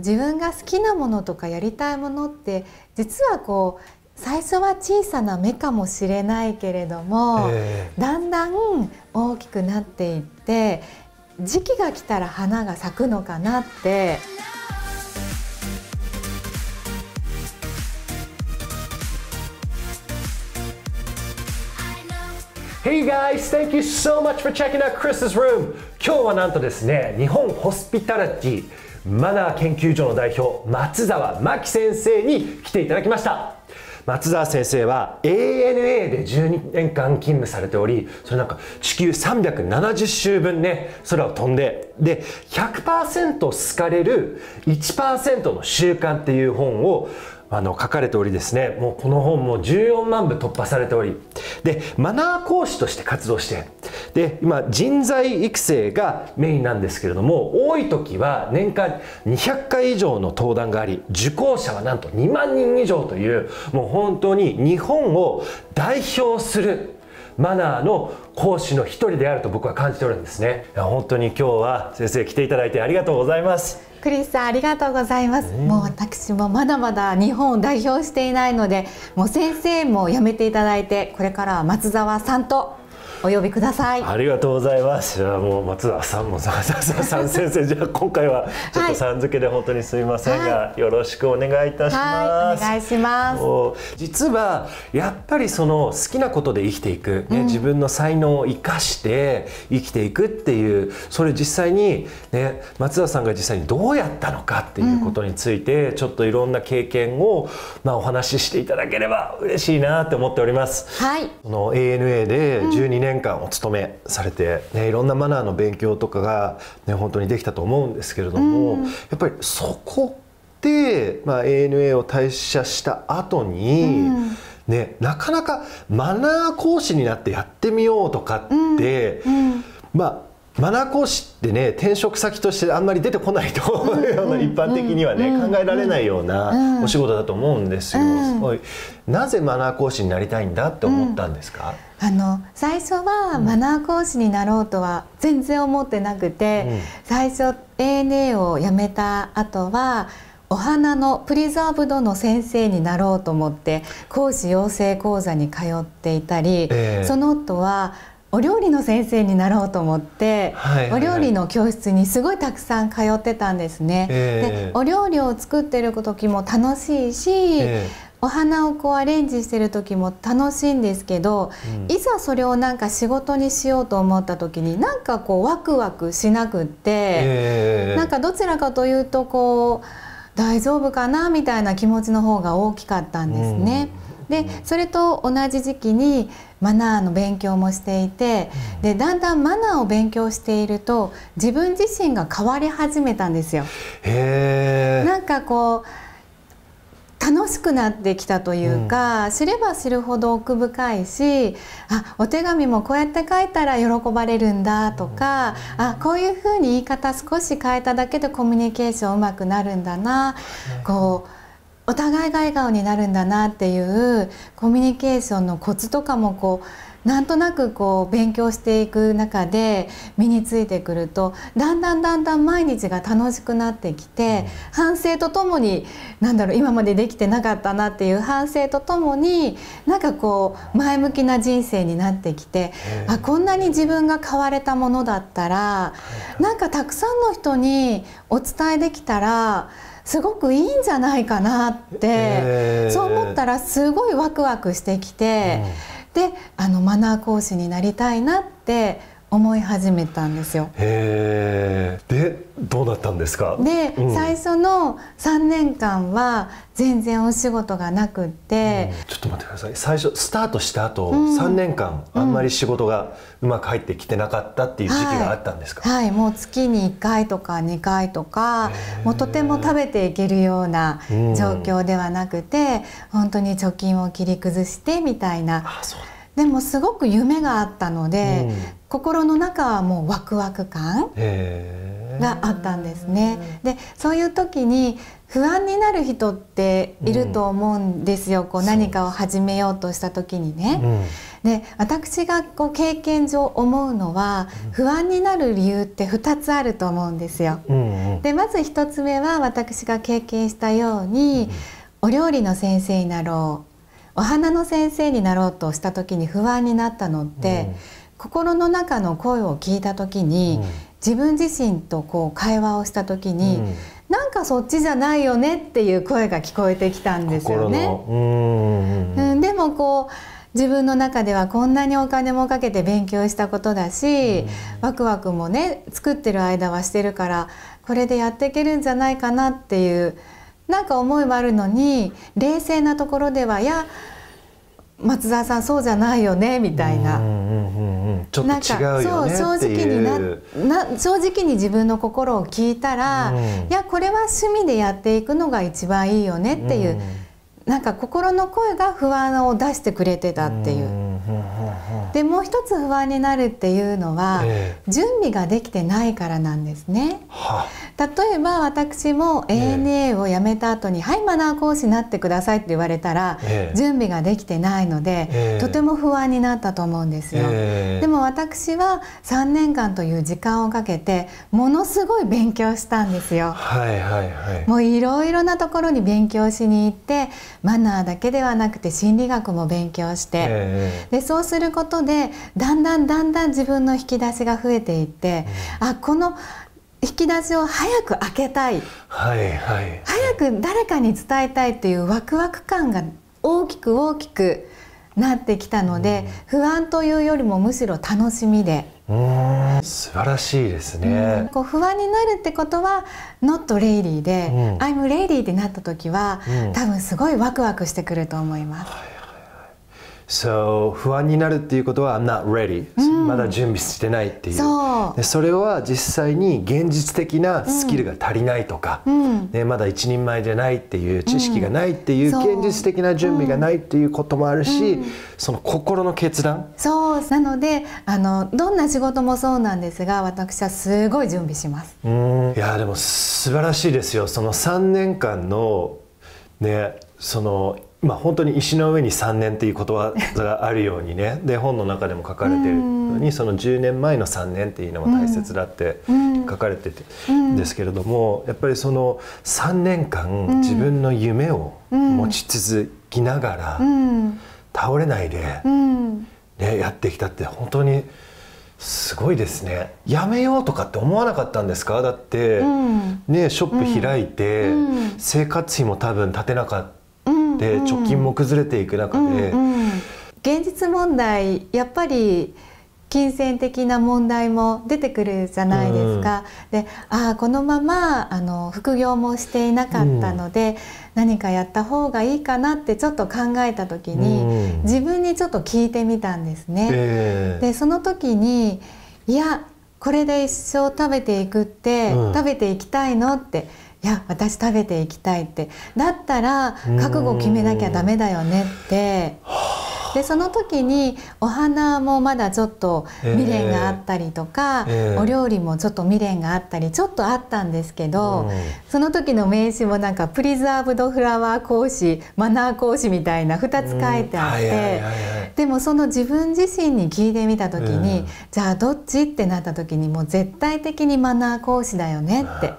自分が好きなものとかやりたいものって実はこう最初は小さな目かもしれないけれども、えー、だんだん大きくなっていって時期が来たら花が咲くのかなって今日はなんとですね日本ホスピタリティマナー研究所の代表松沢真紀先生に来ていただきました松沢先生は ANA で12年間勤務されておりそれなんか地球370周分ね空を飛んでで100%好かれる1%の習慣っていう本をあの書かれておりですねもうこの本も14万部突破されておりでマナー講師として活動してで今人材育成がメインなんですけれども多い時は年間200回以上の登壇があり受講者はなんと2万人以上というもう本当に日本を代表するマナーの講師の一人であると僕は感じておるんですね本当に今日は先生来ていただいてありがとうございますクリスさんありがとうございます、もう私もまだまだ日本を代表していないのでもう先生も辞めていただいてこれからは松沢さんとお呼びくださいありがとうございますもう松田さんもささん先生 じゃあ今回はちょっとさん付けで本当にすみませんが、はい、よろしくお願いいたします、はい、お願いします実はやっぱりその好きなことで生きていく、ね、うん、自分の才能を生かして生きていくっていうそれ実際にね松田さんが実際にどうやったのかっていうことについて、うん、ちょっといろんな経験をまあお話ししていただければ嬉しいなって思っておりますはいこの ANA で12年、うん年間お勤めされて、ね、いろんなマナーの勉強とかが、ね、本当にできたと思うんですけれども、うん、やっぱりそこで、まあ、ANA を退社した後に、うんね、なかなかマナー講師になってやってみようとかって、うん、まあマナー講師ってね転職先としてあんまり出てこないと、うん、一般的にはね、うん、考えられないようなお仕事だと思うんですよ。うん、なぜマナー講師になりたいんだって思ったんですか、あの最初はマナー講師になろうとは全然思ってなくて、最初 ANA を辞めた後はお花のプリザーブドの先生になろうと思って講師養成講座に通っていたり、えー、その後はお料理の先生になろうと思って、お料理の教室にすごいたくさん通ってたんですね。えー、でお料理を作ってる時も楽しいし、えー、お花をこうアレンジしてる時も楽しいんですけど、うん、いざそれをなんか仕事にしようと思った時になんかこうワクワクしなくって、えー、なんかどちらかというとこう大丈夫かなみたいな気持ちの方が大きかったんですね。うんでそれと同じ時期にマナーの勉強もしていてでだんだんマナーを勉強していると自分自身が変わり始めたんですよ。なんかこう楽しくなってきたというか、うん、知れば知るほど奥深いしあお手紙もこうやって書いたら喜ばれるんだとか、うん、あこういうふうに言い方少し変えただけでコミュニケーションうまくなるんだな、うん、こうお互いが笑顔になるんだなっていうコミュニケーションのコツとかもこうなんとなくこう勉強していく中で身についてくるとだんだんだんだん毎日が楽しくなってきて、うん、反省とともに何だろう今までできてなかったなっていう反省とともになんかこう前向きな人生になってきてあこんなに自分が買われたものだったらなんかたくさんの人にお伝えできたらすごくいいんじゃないかなって、えー、そう思ったらすごいワクワクしてきて、うん、であのマナー講師になりたいなって思い始めたんですよ。へでどうだったんですかで、うん、最初の3年間は全然お仕事がなくて、うん、ちょっと待ってください最初スタートした後、三3年間あんまり仕事がうまく入ってきてなかったっていう時期があったんですか、はい、はい、もう月に1回とか2回とかもうとても食べていけるような状況ではなくて、うん、本当に貯金を切り崩してみたいな。あそうでもすごく夢があったので、心の中はもうワクワク感があったんですね。でそういう時に不安になる人っていると思うんですよ、うん、こう何かを始めようとした時にね。うん、で私がこう経験上思うのは不安になる理由って2つあると思うんですよ。うんうん、でまず1つ目は私が経験したように、うん、お料理の先生になろうお花の先生になろうとした時に不安になったのって、うん心の中の声を聞いた時に、自分自身とこう会話をした時に、うん、なんかそっちじゃないよねっていう声が聞こえてきたんですよね。うん、でもこう自分の中ではこんなにお金もかけて勉強したことだし、うん、ワクワクもね作ってる間はしてるからこれでやっていけるんじゃないかなっていうなんか思いはあるのに冷静なところでは「いや松沢さんそうじゃないよね」みたいな。うんうんうんちょっと違うよね正直になな正直に自分の心を聞いたら、うん、いやこれは趣味でやっていくのが一番いいよねっていう、うん、なんか心の声が不安を出してくれてたっていう。うんでもう一つ不安になるっていうのは、えー、準備ができてないからなんですね。例えば私も ANA を辞めた後に、えー、はいマナー講師になってくださいって言われたら、えー、準備ができてないので、とても不安になったと思うんですよ。でも私は3年間という時間をかけてものすごい勉強したんですよ。もういろいろなところに勉強しに行ってマナーだけではなくて心理学も勉強して、でそうすることでだんだんだんだん自分の引き出しが増えていって、うん、あこの引き出しを早く開けたい、はいはい、早く誰かに伝えたいというワクワク感が大きく大きくなってきたので、うん、不安というよりもむしろ楽しみで。素晴らしいですね、うん、こう不安になるってことは「not レイリーで」アイムレイリーってなった時は、多分すごいワクワクしてくると思います。はい So 不安になるっていうことは I'm not ready、うん、まだ準備してないっていうそでそれは実際に現実的なスキルが足りないとか、うん、ね、まだ一人前じゃないっていう知識がないっていう、うん、現実的な準備がないっていうこともあるし、その心の決断そうなのであのどんな仕事もそうなんですが私はすごい準備します。うんいやでも素晴らしいですよその3年間のねそのまあ、本当に石の上に3年っていう言葉があるようにね で本の中でも書かれてるのにその10年前の3年っていうのも大切だって書かれててですけれどもやっぱりその3年間自分の夢を持ち続きながら倒れないで、ね、やってきたって本当にすごいですねやめようとかって思わなかったんですかだって、ねショップ開いて、生活費も多分立てなかった。、貯金も崩れていく中で、現実問題やっぱり金銭的な問題も出てくるじゃないですか。うん、でああこのままあの副業もしていなかったので、うん、何かやった方がいいかなってちょっと考えた時に、うん、自分にちょっと聞いてみたんですね。えー、でその時にいやこれで一生食べていくって、食べていきたいのっていや私食べていきたいってだったら覚悟決めなきゃダメだよねってでその時にお花もまだちょっと未練があったりとか、えーえー、お料理もちょっと未練があったりちょっとあったんですけど、うん、その時の名刺もなんかプリザーブドフラワー講師マナー講師みたいな2つ書いてあって、でもその自分自身に聞いてみた時に、うん、じゃあどっちってなった時にもう絶対的にマナー講師だよねって。うん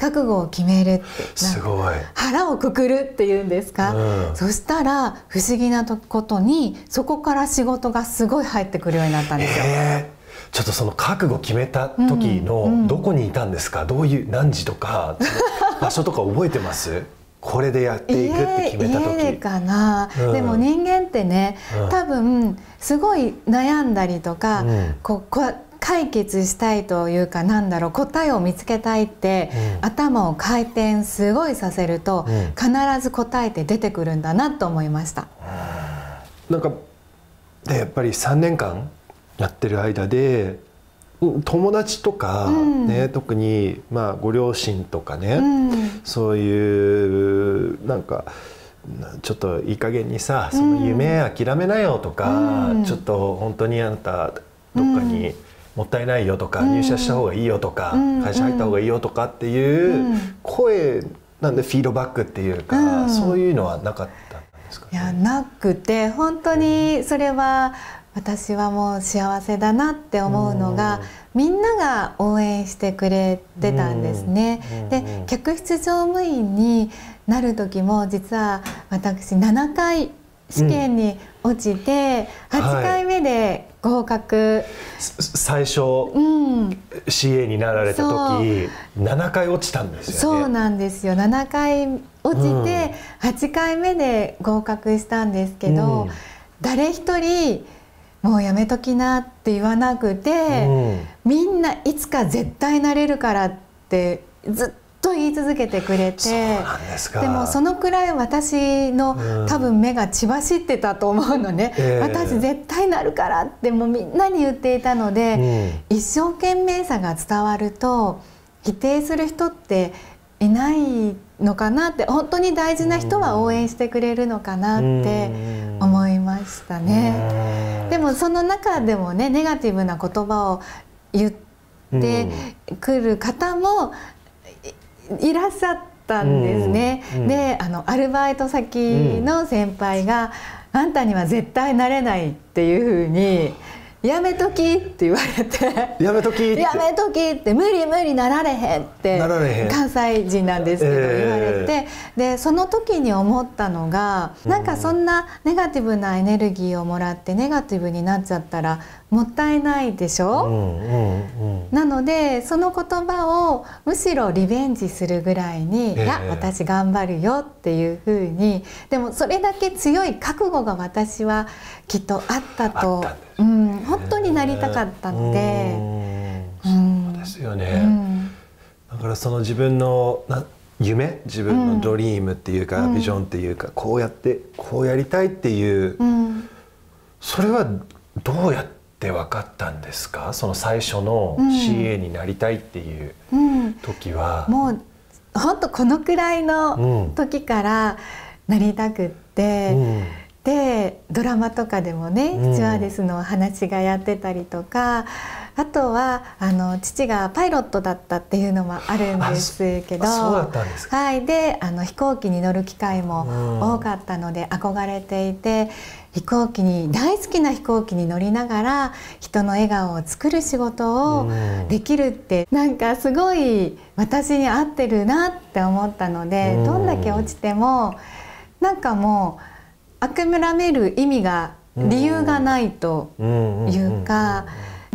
覚悟を決めるすごい腹をくくるっていうんですか、うん、そしたら不思議なことにそこから仕事がすごい入ってくるようになったんですよ。えーちょっとその覚悟を決めた時のどこにいたんですか、どういう何時とか 場所とか覚えてますこれでやっていくって決めた時かな、うん、でも人間ってね、うん、多分すごい悩んだりとか、うん、こうこう解決したいというかなんだろう答えを見つけたいって、うん、頭を回転すごいさせると、うん、必ず答えて出てくるんだなと思いました。なんかでやっぱり3年間やってる間で友達とかね、うん、特にまあご両親とかね、うん、そういうなんか。ちょっといい加減にさその夢諦めなよとか、うん、ちょっと本当にあなたどっかにもったいないよとか、入社した方がいいよとか、会社入った方がいいよとかっていう声なんでフィードバックっていうか、そういうのはなかったんですか、ね、いやなくて本当にそれは私はもう幸せだなって思うのが、みんなが応援してくれてたんですね。で客室乗務員になる時も実は私7回試験に落ちて、う8回目で合格最初、うん、CA になられた時7回落ちたんですよ、ね、そうなんですよ7回落ちて8回目で合格したんですけど、うん、誰一人もうやめときなって言わなくて、うん、みんないつか絶対なれるからってずっと言い続けてくれてでもそのくらい私の、多分目が血走ってたと思うのね、えー、私絶対なるからってもうみんなに言っていたので、うん、一生懸命さが伝わると否定する人っていないのかなって本当に大事な人は応援してくれるのかなって思いましたね。でもその中でもねネガティブな言葉を言ってくる方もいらっしゃったんですね。うんうん、であのアルバイト先の先輩が、うん、あんたには絶対なれないっていうふうにやめときって言われてやめときってやめときって無理無理なられへんって関西人なんですけど言われて、でその時に思ったのがなんかそんなネガティブなエネルギーをもらってネガティブになっちゃったらもったいないでしょ、うんうんうん、なのでその言葉をむしろリベンジするぐらいに「えー、いや私頑張るよ」っていうふうにでもそれだけ強い覚悟が私はきっとあったと、うん、本当になりたかったので。えー、うんそうですよね、うん、だからその自分のな夢自分のドリームっていうか、うん、ビジョンっていうかこうやってこうやりたいっていう、うん、それはどうやってで分かったんですかその最初の CA になりたいっていう時は。うんうん、もうほんとこのくらいの時からなりたくって、うん、でドラマとかでもね、スチュワーデスの話がやってたりとかあとはあの父がパイロットだったっていうのもあるんですけどはいであの飛行機に乗る機会も多かったので憧れていて。飛行機に大好きな飛行機に乗りながら人の笑顔を作る仕事をできるってなんかすごい私に合ってるなって思ったのでどんだけ落ちてもなんかもう諦める意味が理由がないというか。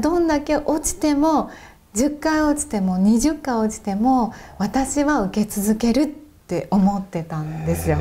どんだけ落ちても10回落ちても20回落ちても私は受け続けるって思ってたんですよ。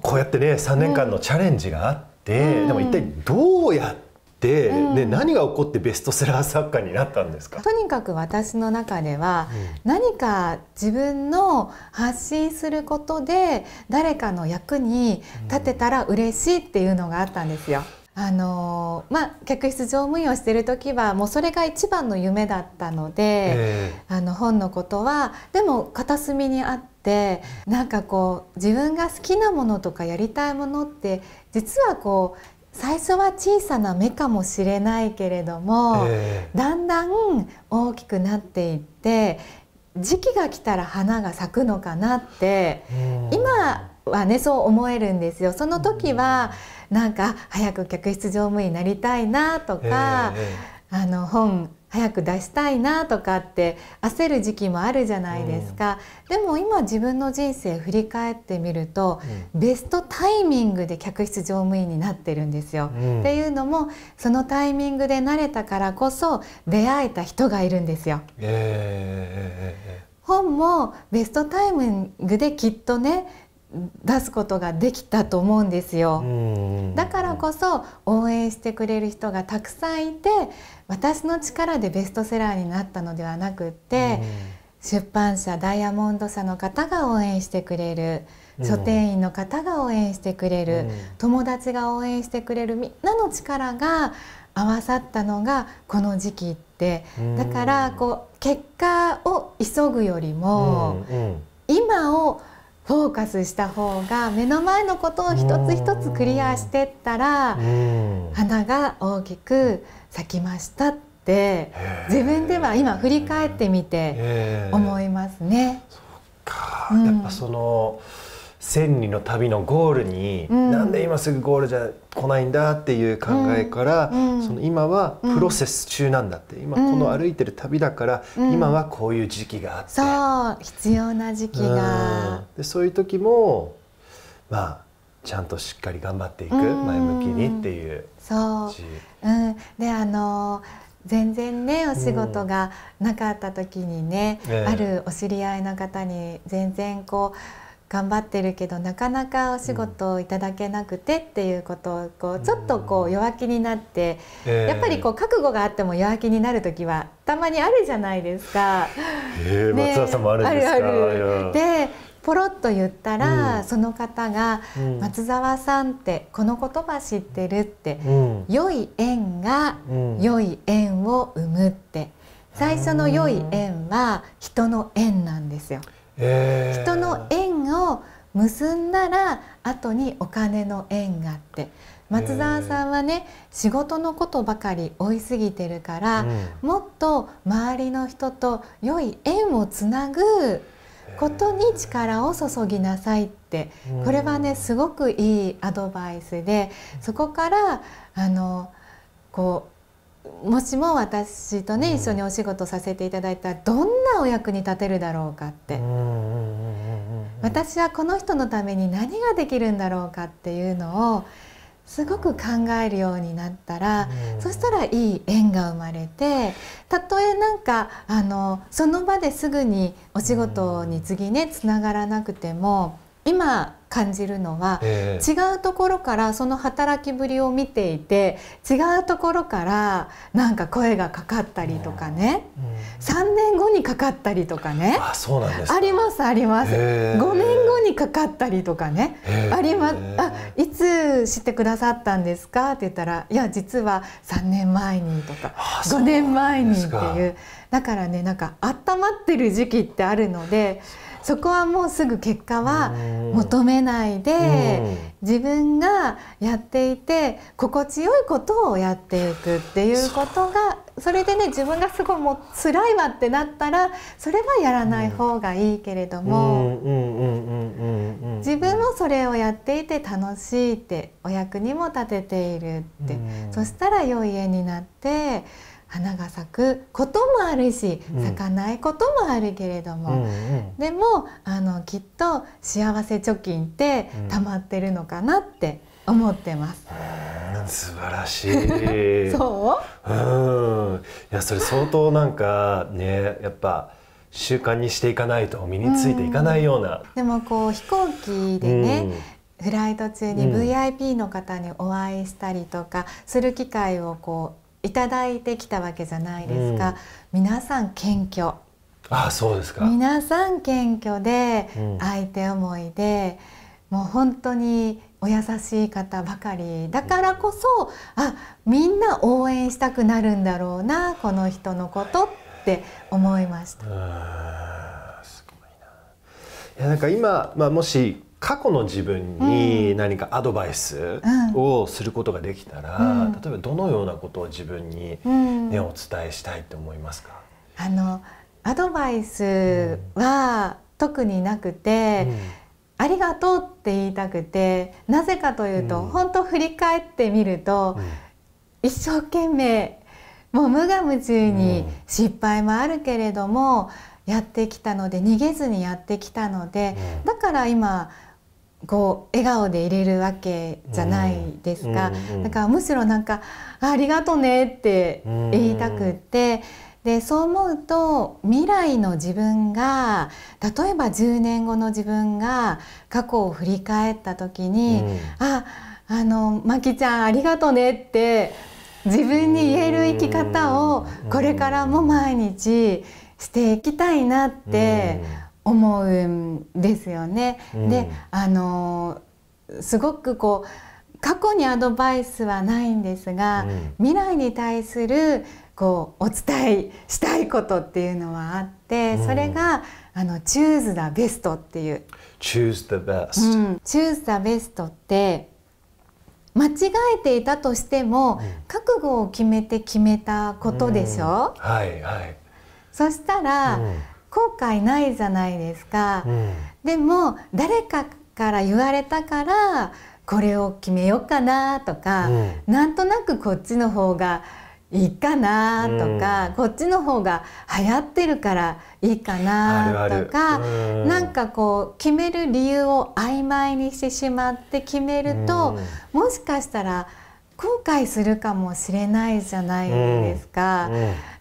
こうやってね3年間のチャレンジがあって、うん、でも一体どうやってうん、何が起こってベストセラー作家になったんですかとにかく私の中では、うん、何か自分の発信することで誰かの役に立てたら嬉しいっていうのがあったんですよ。うんあのまあ、客室乗務員をしている時はもうそれが一番の夢だったので、えー、あの本のことはでも片隅にあってなんかこう自分が好きなものとかやりたいものって実はこう最初は小さな目かもしれないけれども、えー、だんだん大きくなっていって時期が来たら花が咲くのかなって今はねそう思えるんですよ。その時は、うんなんか早く客室乗務員になりたいなとか、あの本早く出したいなとかって焦る時期もあるじゃないですか、うん、でも今自分の人生振り返ってみると、うん、ベストタイミングで客室乗務員になってるんですよ、うん、っていうのもそのタイミングで慣れたからこそ出会えた人がいるんですよ、えー、本もベストタイミングできっとね出すことができたと思うんですよだからこそ応援してくれる人がたくさんいて私の力でベストセラーになったのではなくって出版社ダイヤモンド社の方が応援してくれる書店員の方が応援してくれる友達が応援してくれるみんなの力が合わさったのがこの時期ってだからこう結果を急ぐよりも今をフォーカスした方が目の前のことを一つ一つクリアしてったら花が大きく咲きましたって自分では今振り返ってみて思いますね。そかやっぱその、うん千里の旅のゴールに、うん、なんで今すぐゴールじゃ来ないんだっていう考えから、うん、その今はプロセス中なんだって、うん、今この歩いてる旅だから、うん、今はこういう時期があってそう必要な時期が、でそういう時もまあちゃんとしっかり頑張っていく、前向きにっていうそう、うん、であの全然ねお仕事がなかった時にね、あるお知り合いの方に全然こう頑張ってるけどなかなかお仕事をいただけなくてっていうことをこうちょっとこう弱気になって、やっぱりこう覚悟があっても弱気になる時はたまにあるじゃないですか。松田さんもあるんですか。あるあるでポロッと言ったら、うん、その方が、松沢さんってこの言葉知ってるって、良い縁が、良い縁を生むって最初の良い縁は人の縁なんですよ。人の縁を結んだら後にお金の縁があって松沢さんはね仕事のことばかり追いすぎてるから、うん、もっと周りの人と良い縁をつなぐことに力を注ぎなさいってこれはねすごくいいアドバイスでそこからあのこうもしも私とね、一緒にお仕事させていただいたらどんなお役に立てるだろうかって、私はこの人のために何ができるんだろうかっていうのをすごく考えるようになったら、うん、そしたらいい縁が生まれてたとえなんかあのその場ですぐにお仕事に次ねつながらなくても今感じるのは、えー、違うところからその働きぶりを見ていて違うところからなんか声がかかったりとかね、うんうん、3年後にかかったりとかねあそうなんですありますあります、えー、5年後にかかったりとかね、えー、ありまあいつ知ってくださったんですかって言ったらいや実は3年前にとか5年前にっていうだからねなんか温まってる時期ってあるので。そこはもうすぐ結果は求めないで自分がやっていて心地よいことをやっていくっていうことがそれでね自分がすごいもう辛いわってなったらそれはやらない方がいいけれども自分もそれをやっていて楽しいってお役にも立てているってそしたら良い絵になって。花が咲くこともあるし、咲かないこともあるけれども、うん、でもあのきっと幸せ貯金って溜まってるのかなって思ってます。うん、素晴らしい。そううん。いやそれ相当なんかねやっぱ。習慣にしていかないと身についていかないような。うん、でもこう飛行機でね、フライト中に VIP の方にお会いしたりとかする機会をこういただいてきたわけじゃないですか、うん、皆さん謙虚あそうですか皆さん謙虚で、相手思いでもう本当にお優しい方ばかりだからこそ、うん、あみんな応援したくなるんだろうなこの人のことって思いました。はい、いやなんか今、まあ、もし過去の自分に何かアドバイスをすることができたら、うんうん、例えばどのようなことを自分にね、お伝えしたいと思いますかあのアドバイスは特になくて、ありがとうって言いたくてなぜかというと、うん、本当振り返ってみると、一生懸命もう無我夢中に失敗もあるけれども、やってきたので逃げずにやってきたので、だから今こう笑顔で入れるわけじゃないですか、うんうん、だからむしろなんか「ありがとね」って言いたくって、うんでそう思うと未来の自分が例えば10年後の自分が過去を振り返った時に「うん、ああのまきちゃんありがとね」って自分に言える生き方をこれからも毎日していきたいなって、うん思うんですよね。うん、であのすごくこう過去にアドバイスはないんですが、うん、未来に対するこうお伝えしたいことっていうのはあって、うん、それがあの「Choose the best」っていう。Choose the best、うん、Choose the best って間違えていたとしても、覚悟を決めて決めたことでしょ、うん、はいはいそしたら、後悔ないじゃないですか、うん、でも誰かから言われたからこれを決めようかなとか、うん、なんとなくこっちの方がいいかなとか、うん、こっちの方が流行ってるからいいかなとかあ、うん、なんかこう決める理由を曖昧にしてしまって決めると、うん、もしかしたら後悔するかもしれないじゃないですか。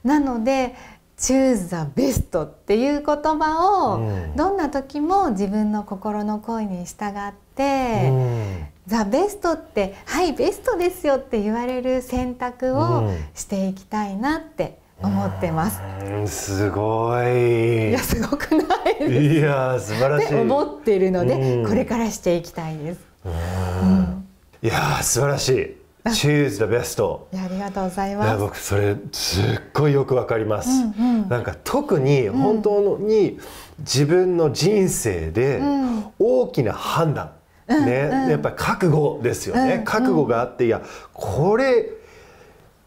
なので Choose the best っていう言葉をどんな時も自分の心の声に従って、うん、ザ・ベストってはいベストですよって言われる選択をしていきたいなって思ってます。すごい。いやすごくないいや素晴らしい。思ってるので、うん、これからしていきたいです。うん、いや素晴らしい。choose the best ありがとうございます僕それすっごいよくわかります、うんうん、なんか特に本当に自分の人生で大きな判断、うん、ね、うん、やっぱり覚悟ですよね、うん、覚悟があっていやこれ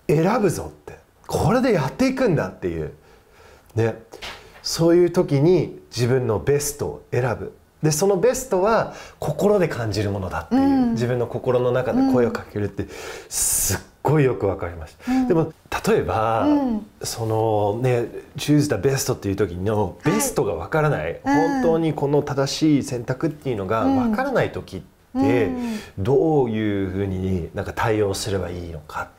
選ぶぞってこれでやっていくんだっていうねそういう時に自分のベストを選ぶでそのベストは心で感じるものだっていう、うん、自分の心の中で声をかけるってすっごいよく分かりました、うん、でも例えば、うん、そのね「choose the best」っていう時のベストが分からない、はい、本当にこの正しい選択っていうのが分からない時ってどういうふうになんか対応すればいいのか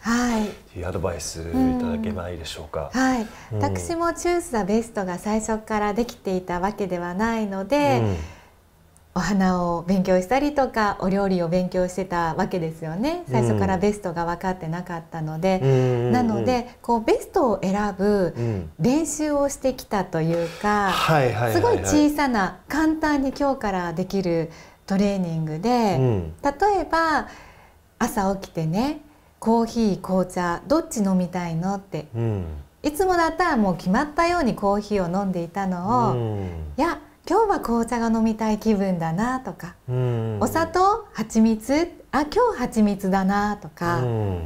っていうアドバイスいただけないでしょうか。はい、私も「choose t h が最初からできていたわけではないので。お花を勉強したりとかお料理を勉強してたわけですよね最初からベストが分かってなかったので、うん、なのでこうベストを選ぶ練習をしてきたというか、すごい小さな簡単に今日からできるトレーニングで、うん、例えば朝起きてねコーヒー紅茶どっち飲みたいのって、いつもだったらもう決まったようにコーヒーを飲んでいたのを、いや今日は紅茶が飲みたい気分だなとか、うん、お砂糖蜂蜜あ今日蜂蜜だなとか、うん、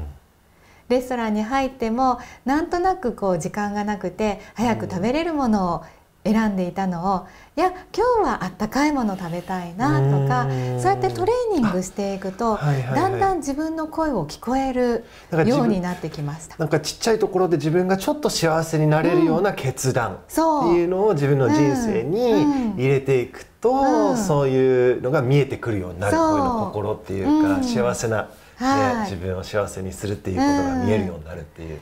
レストランに入ってもなんとなくこう時間がなくて早く食べれるものを選んでいたのをいや今日はあったかいもの食べたいなとかそうやってトレーニングしていくと、はいはいはい、だんだん自分の声を聞こえるようになってきましたなんかちっちゃいところで自分がちょっと幸せになれるような決断っていうのを自分の人生に入れていくと、うんうん、そういうのが見えてくるようになる声の心っていうか、うん、幸せな、ね、自分を幸せにするっていうことが見えるようになるっていう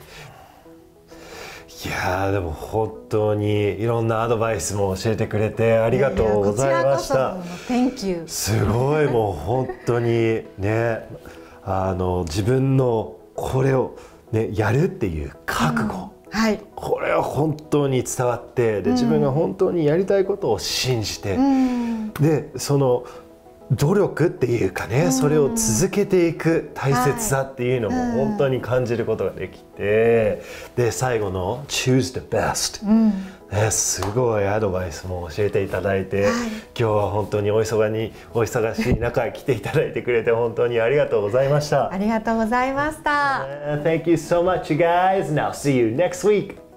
いやでも本当にいろんなアドバイスも教えてくれてありがとうございました。すごいもう本当にねあの自分のこれを、ね、やるっていう覚悟、うん、はい、これは本当に伝わってで自分が本当にやりたいことを信じて、うん、でその努力っていうかね、それを続けていく大切さっていうのも本当に感じることができて、で最後の「choose the best、うん」ね、すごいアドバイスも教えていただいて、はい、今日は本当にお忙にお忙しい中来ていただいてくれて本当にありがとうございました。ありがとうございました。Thank you so much, guys. Now see you next week.